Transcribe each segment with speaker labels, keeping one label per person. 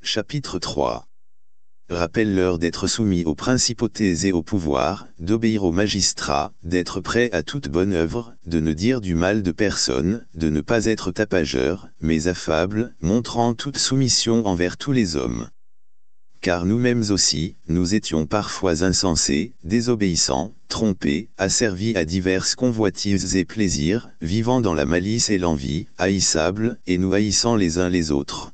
Speaker 1: chapitre 3. Rappelle-leur d'être soumis aux principautés et au pouvoir, d'obéir aux magistrats, d'être prêt à toute bonne œuvre, de ne dire du mal de personne, de ne pas être tapageur, mais affable, montrant toute soumission envers tous les hommes car nous-mêmes aussi, nous étions parfois insensés, désobéissants, trompés, asservis à diverses convoitises et plaisirs, vivant dans la malice et l'envie, haïssables, et nous haïssant les uns les autres.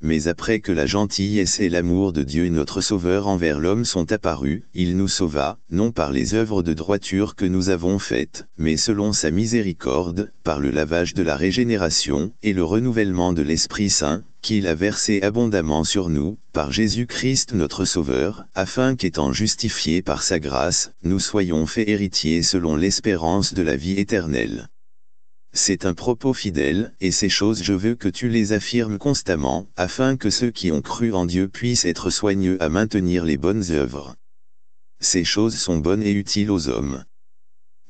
Speaker 1: Mais après que la gentillesse et l'amour de Dieu notre Sauveur envers l'homme sont apparus, il nous sauva, non par les œuvres de droiture que nous avons faites, mais selon sa miséricorde, par le lavage de la régénération, et le renouvellement de l'Esprit Saint, qu'il a versé abondamment sur nous, par Jésus-Christ notre Sauveur, afin qu'étant justifiés par sa grâce, nous soyons faits héritiers selon l'espérance de la vie éternelle. C'est un propos fidèle, et ces choses je veux que tu les affirmes constamment, afin que ceux qui ont cru en Dieu puissent être soigneux à maintenir les bonnes œuvres. Ces choses sont bonnes et utiles aux hommes.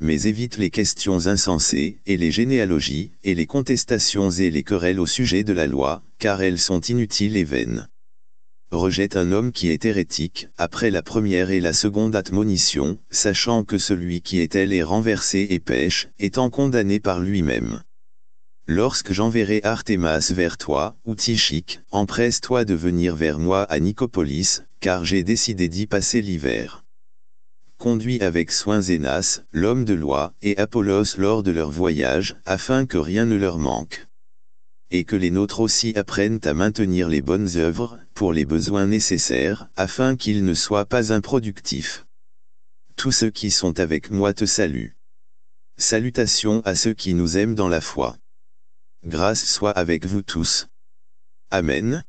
Speaker 1: Mais évite les questions insensées, et les généalogies, et les contestations et les querelles au sujet de la loi, car elles sont inutiles et vaines rejette un homme qui est hérétique, après la première et la seconde admonition, sachant que celui qui est tel est renversé et pêche, étant condamné par lui-même. Lorsque j'enverrai Artémas vers toi, ou empresse-toi de venir vers moi à Nicopolis, car j'ai décidé d'y passer l'hiver. Conduis avec soin Zénas, l'homme de loi, et Apollos lors de leur voyage, afin que rien ne leur manque et que les nôtres aussi apprennent à maintenir les bonnes œuvres, pour les besoins nécessaires, afin qu'ils ne soient pas improductifs. Tous ceux qui sont avec moi te saluent. Salutations à ceux qui nous aiment dans la foi. Grâce soit avec vous tous. Amen.